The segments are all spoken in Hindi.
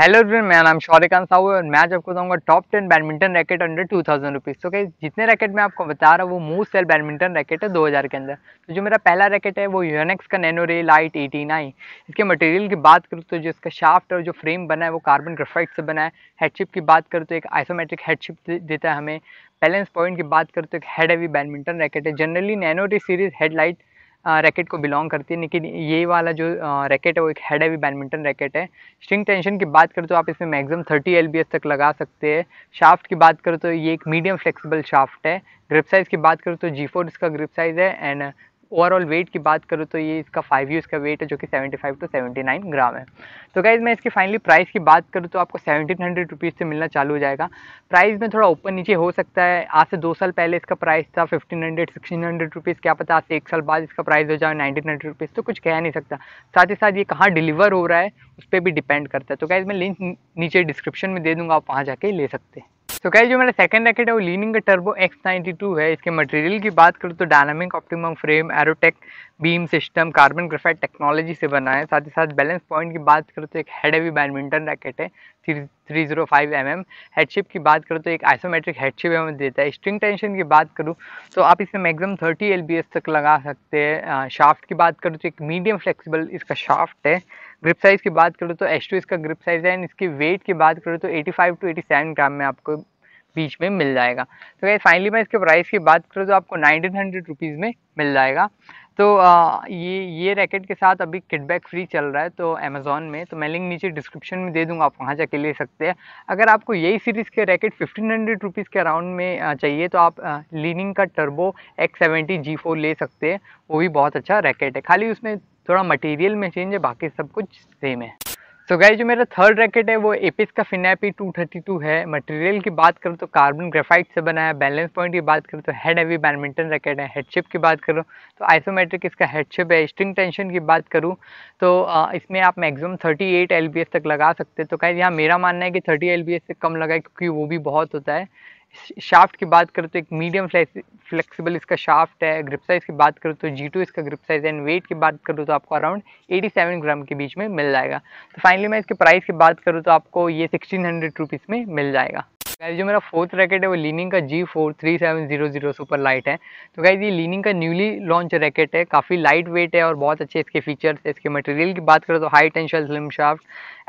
हेलो एवरीवन मेरा नाम शौर्यकांत साहू और मैं आज आपको बताऊंगा top ten badminton racket under two thousand rupees तो क्या जितने रैकेट मैं आपको बता रहा हूँ वो मूव सेल बैडमिंटन रैकेट है दो हज़ार के अंदर तो जो मेरा पहला रैकेट है वो यूनेक्स का nano ray light eighty nine इसके मटेरियल की बात करूँ तो जो इसका शाफ्ट और जो फ्रेम बना है वो कार्बन ग्रेफाइट से बना है हेडशिप की बात करूँ तो एक आइसोमेट्रिक हेडशिप देता है हमें बैलेंस पॉइंट की बात करूँ तो एक हेड हैवी बैडमिंटन रैकेट है generally nano ray series headlight racket को बिलोंग करती है लेकिन ये वाला जो रैकेट है वो एक हेड हैवी बैडमिंटन रैकेट है स्ट्रिंग टेंशन की बात करें तो आप इसमें मैक्सिमम 30 एल तक लगा सकते हैं शाफ्ट की बात करें तो ये एक मीडियम फ्लेक्सिबल शाफ्ट है ग्रिप साइज़ की बात करें तो जी फोर इसका ग्रिप साइज़ है एंड ओवरऑल वेट की बात करूँ तो ये इसका फाइव यूज़ का वेट है जो कि seventy five to seventy nine gram है तो गाइज़ मैं इसकी फाइनली प्राइस की बात करूँ तो आपको सेवेंटीन हंड्रेड रुपीज़ से मिलना चालू हो जाएगा प्राइस में थोड़ा ऊपर नीचे हो सकता है आज से दो साल पहले इसका प्राइस था fifteen hundred sixteen hundred rupees क्या पता आज से एक साल बाद इसका प्राइस हो जाए नाइनटीन हंड्रेड रुपीज़ तो कुछ कह नहीं सकता साथ ही साथ ये कहाँ डिलीवर हो रहा है उस पर भी डिपेंड करता है तो गाइज़ मैं लिंक नीचे डिस्क्रिप्शन में दे दूँगा आप वहाँ जाके ले सकते हैं तो so, जो मेरा सेकंड रैकेट है वो लीनिंग का टर्बो एक्स टू है इसके मटेरियल की बात करूँ तो dynamic optimum frame aerotec beam system carbon graphite technology से बना है साथ ही साथ बैलेंस पॉइंट की बात करूँ तो एक हेड हैवी बैडमिंटन रैकेट है three zero five M M head shape की बात करूँ तो एक आइसोमेट्रिक हेडशिप हमें देता है स्ट्रिंग टेंशन की बात करूँ तो आप इसमें maximum thirty L B S तक लगा सकते हैं शाफ्ट की बात करूँ तो एक मीडियम फ्लेक्सिबल इसका शाफ्ट है ग्रिप साइज़ की बात करूँ तो एच टू इसका ग्रिप साइज़ है एंड इसकी वेट की बात करूँ तो eighty five to eighty seven gram में आपको बीच में मिल जाएगा तो क्या फाइनली मैं इसके प्राइस की बात करूँ तो आपको नाइनटीन हंड्रेड रुपीज़ में मिल जाएगा तो आ, ये ये रैकेट के साथ अभी किटबैक फ्री चल रहा है तो अमेज़ोन में तो मैं लिंक नीचे डिस्क्रिप्शन में दे दूंगा आप वहाँ जाके ले सकते हैं अगर आपको यही सीरीज़ के रैकेट फिफ्टीन हंड्रेड रुपीज़ के अराउंड में चाहिए तो आप लीनिंग का Turbo X seventy G four ले सकते हैं वो भी बहुत अच्छा रैकेट है खाली उसमें थोड़ा मटेरियल में चेंज है बाकी सब कुछ सेम है सो गाइज जो मेरा थर्ड रैकेट है वो एपिस का फिनापी 232 है मटेरियल की बात करूँ तो कार्बन ग्रेफाइट से बना है बैलेंस पॉइंट की बात करूँ तो हेड हैवी बैडमिंटन रैकेट है हेडशिप की बात करूँ तो आइसोमेट्रिक इसका हेडशिप है स्ट्रिंग टेंशन की बात करूँ तो आ, इसमें आप मैक्सिमम 38 एल तक लगा सकते हैं तो गाइज यहाँ मेरा मानना है कि थर्टी एल से कम लगाए क्योंकि वो भी बहुत होता है शाफ्ट की बात करें तो एक मीडियम फ्लेक्सिबल इसका शाफ्ट है ग्रिप साइज़ की बात करें तो जी टू इसका ग्रिप साइज़ एंड वेट की बात करूँ तो आपको अराउंड 87 ग्राम के बीच में मिल जाएगा तो फाइनली मैं इसके प्राइस की बात करूँ तो आपको ये सिक्सटीन हंड्रेड रुपीज़ में मिल जाएगा गाइज जो मेरा फोर्थ रैकेट है वो लीनिंग का G four three seven zero zero super light है तो गाइज ये लीनिंग का न्यूली लॉन्च रैकेट है काफ़ी लाइट वेट है और बहुत अच्छे इसके फीचर्स है इसके मटेरियल की बात करें तो high tension slim shaft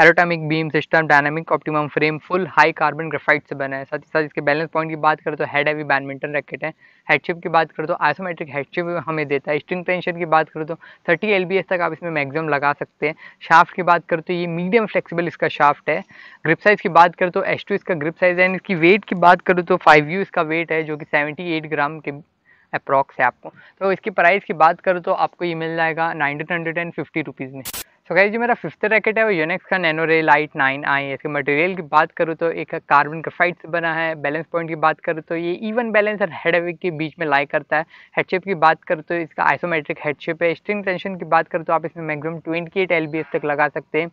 aerotomic beam system dynamic optimum frame full high carbon graphite से बना है साथ ही साथ इसके बैलेंस पॉइंट की बात करें तो हेड हैवी बैडमिंटन रैकेट है हेडशिप की बात करें तो आइसोमेट्रिक हेडशिप हमें देता है स्ट्रिंग टेंशन की बात करें तो थर्टी एल तक आप इसमें मैगजिम लगा सकते हैं शाफ्ट की बात करें तो ये मीडियम फ्लेक्सीबल इसका शाफ्ट है ग्रिप साइज़ की बात करें तो एस इसका ग्रिप साइज़ है इसकी वेट की बात करूँ तो फाइव यू इसका वेट है जो कि सेवेंटी एट ग्राम के अप्रॉक्स है आपको तो इसकी प्राइस की बात करूँ तो आपको ये मिल जाएगा nineteen hundred and fifty rupees में तो कहीं जी मेरा फिफ्थ रैकेट है वो यूनेक्स का नैनो रे लाइट नाइन आई है इसके मटेरियल की बात करूँ तो एक कार्बन ग्रेफाइट से बना है बैलेंस पॉइंट की बात करूँ तो ये इवन बैलेंस और हेड के बीच में लाई करता है हेडशेप की बात करूँ तो इसका आइसोमेट्रिक हेडशेप है स्ट्रिंग टेंशन की बात करूँ तो आप इसमें मैक्सिमम ट्वेंटी एट तक लगा सकते हैं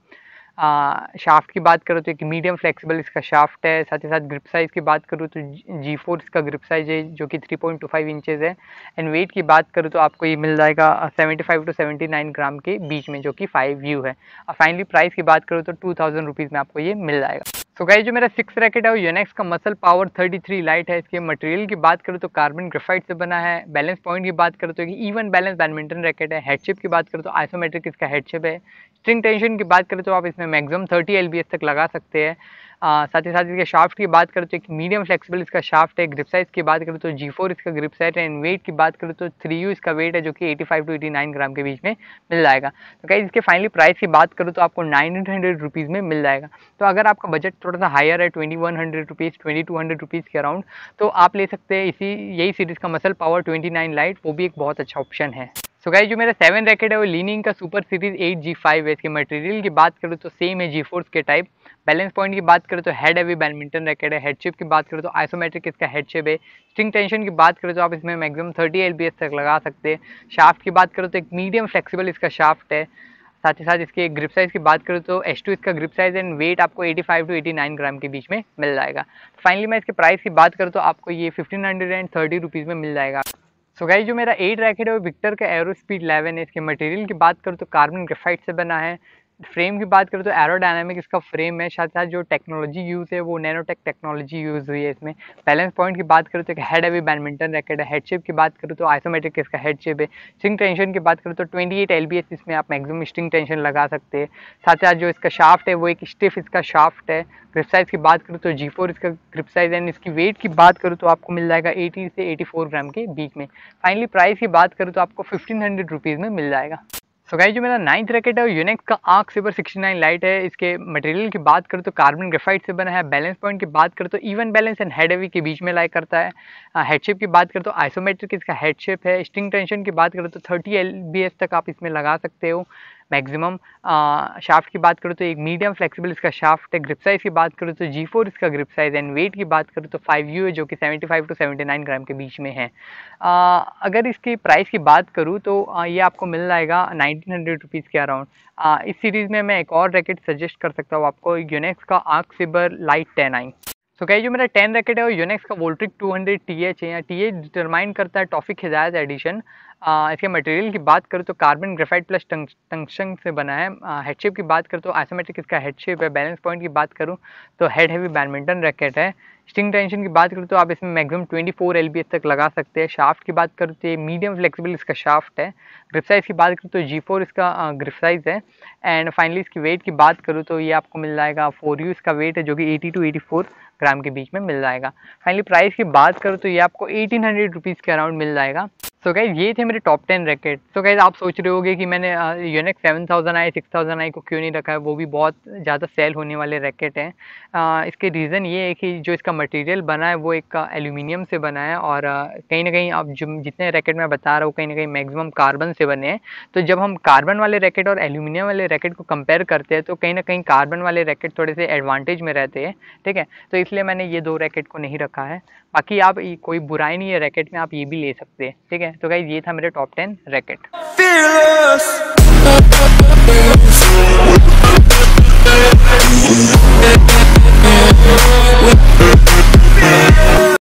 शाफ्ट की बात करो तो एक मीडियम फ्लेक्सिबल इसका शाफ्ट है साथ ही साथ ग्रिप साइज़ की बात करूँ तो जी फोर इसका ग्रिप साइज़ है जो कि three point two five inches है एंड वेट की बात करूँ तो आपको ये मिल जाएगा seventy five to seventy nine gram के बीच में जो कि फाइव यू है और फाइनली प्राइस की बात करूँ तो टू थाउजेंड रुपीज़ में आपको ये मिल जाएगा सो गाइज जो मेरा सिक्स रैकेट है वो यूनेक्स का मसल पावर 33 लाइट है इसके मटेरियल की बात करें तो कार्बन ग्रेफाइट से बना है बैलेंस पॉइंट की बात करें तो इवन बैलेंस बैडमिंटन रैकेट है हेडशिप की बात करें तो आइसोमेट्रिक इसका हेडशिप है स्ट्रिंग टेंशन की बात करें तो आप इसमें मैक्सिमम 30 एल तक लगा सकते हैं साथ ही साथ इसके शाफ्ट की बात करें तो एक मीडियम फ्लेक्सिबल इसका शाफ्ट है ग्रिप साइज़ की बात करें तो जी फोर इसका ग्रिप साइज है एंड वेट की बात करें तो थ्री यू इसका वेट है जो कि eighty five to eighty nine gram के बीच में मिल जाएगा तो कहीं इसके फाइनली प्राइस की बात करूँ तो आपको नाइन हंड्रेड रुपीज़ में मिल जाएगा तो अगर आपका बजट थोड़ा सा हायर है twenty one hundred rupees twenty two hundred rupees के अराउंड तो आप ले सकते हैं इसी यही सीरीज़ का muscle power twenty nine light वो भी एक बहुत अच्छा ऑप्शन है सो so गाइज जो मेरा सेवन रैकेट है वो लीनिंग का super series eight G five है इसके मटेरियल की बात करूँ तो सेम है जी फोर्स के टाइप बैलेंस पॉइंट की बात करें तो हेड हैवी बैडमिंटन रैकेट है हेडशिप की बात करें तो आइसोमेट्रिक इसका हेडशिप है स्ट्रिंग टेंशन की बात करें तो आप इसमें मैक्सिमम 30 एल तक लगा सकते हैं शाफ्ट की बात करें तो एक मीडियम फ्लेक्सिबल इसका शाफ्ट है साथ ही साथ इसके ग्रिप साइज़ की बात करें तो एस टू इसका ग्रिप साइज़ एंड वेट आपको 85 टू एटी ग्राम के बीच में मिल जाएगा फाइनली मैं इसके प्राइस की बात करूँ तो आपको ये fifteen hundred and thirty rupees में मिल जाएगा सो so जो मेरा एट रैकेट है वो विक्टर का एरो स्पीड 11 है इसके मटेरियल की बात करूँ तो कार्बन ग्रेफाइट से बना है फ्रेम की बात करें तो एरोडायनामिक इसका फ्रेम है साथ साथ जो टेक्नोलॉजी यूज़ है वो नैनोटेक टेक्नोलॉजी यूज़ हुई है इसमें बैलेंस पॉइंट की बात करें तो एक हेड अभी बैडमिंटन रैकेट है हेडशिप की बात करूँ तो आइसोमेट्रिक इसका हेडशिप है स्ट्रिंग टेंशन की बात करें तो ट्वेंटी एट एल इसमें आप मैक्सिमम स्ट्रिंग टेंशन लगा सकते हैं साथ साथ जो इसका शाफ्ट है वो एक स्टिफ इसका शाफ्ट है ग्रिप साइज़ की बात करूँ तो जी फोर इसका ग्रिप साइज़ एंड इसकी वेट की बात करूँ तो आपको मिल जाएगा एटी से एटी फोर ग्राम के बीच में फाइनली प्राइस की बात करूँ तो आपको फिफ्टीन हंड्रेड रुपीज़ में मिल जाएगा सो गाइस जो मेरा नाइन्थ रैकेट है वो यूनेक्स का आर्क सिपर 69 लाइट है इसके मटेरियल की बात करूँ तो कार्बन ग्रेफाइट से बना है बैलेंस पॉइंट की बात करूँ तो even balance and head heavy के बीच में लाइक करता है हेडशेप uh, की बात करूँ तो आइसोमेट्रिक इसका हेडशेप है स्ट्रिंग टेंशन की बात करूँ तो थर्टी एल तक आप इसमें लगा सकते हो मैक्सिमम शाफ्ट की बात करूँ तो एक मीडियम फ्लेक्सिबल इसका शाफ्ट है ग्रिप साइज़ की बात करूँ तो जी फोर इसका ग्रिप साइज़ एंड वेट की बात करूँ तो फाइव यू है जो कि seventy five to seventy nine gram के बीच में है आ, अगर इसकी प्राइस की बात करूँ तो आ, ये आपको मिल जाएगा नाइनटीन हंड्रेड रुपीज़ के अराउंड इस सीरीज़ में मैं एक और रैकेट सजेस्ट कर सकता हूँ आपको यूनेक्स का Arcsaber light ten I so so, क्या जो मेरा टेन रैकेट है वो यूनेक्स का वोल्ट्रिक हंड्रेड टी एच है या टी एच डिटरमाइन करता है टॉफिक हिदायत एडिशन इसके मटेरियल की बात करूँ तो कार्बन ग्रेफाइट प्लस टंक्शन से बना है हेडशेप की बात करूँ तो आइसोमेट्रिक इसका हेडशेप है बैलेंस पॉइंट की बात करूँ तो हेड हैवी बैडमिंटन रैकेट है स्टिंग टेंशन की बात करूँ तो आप इसमें मैक्सिमम 24 फोर तक लगा सकते हैं शाफ्ट की बात करूँ तो ये मीडियम फ्लेक्सिबल इसका शाफ्ट है ग्रिप साइज़ की बात करूँ तो जी फोर इसका ग्रिप साइज़ है एंड फाइनली इसकी वेट की बात करूँ तो ये आपको मिल जाएगा फोर यू इसका वेट है जो कि eighty to eighty four gram के बीच में मिल जाएगा फाइनली प्राइस की बात करूँ तो ये आपको एटीन हंड्रेड रुपीज़ के अराउंड मिल जाएगा सो so, गाइज ये थे मेरे टॉप टेन रैकेट तो कैसे आप सोच रहे होगे कि मैंने Yonex seven thousand I six thousand I को क्यों नहीं रखा है वो भी बहुत ज़्यादा सेल होने वाले रैकेट हैं इसके रीज़न ये है कि जो इसका मटेरियल बना है वो एक एल्यूमिनियम से बना है और कहीं ना कहीं आप जितने रैकेट मैं बता रहा हूँ कहीं ना कहीं मैक्सिमम कार्बन से बने हैं तो जब हम कार्बन वाले रैकेट और एल्यूमिनियम वाले रैकेट को कंपेयर करते हैं तो कहीं ना कहीं कार्बन वाले रैकेट थोड़े से एडवांटेज में रहते हैं ठीक है तो इसलिए मैंने ये दो रैकेट को नहीं रखा है बाकी आप कोई बुराई नहीं है रैकेट में आप ये भी ले सकते हैं ठीक है तो गाइज ये था मेरे टॉप टेन रैकेट Fearless.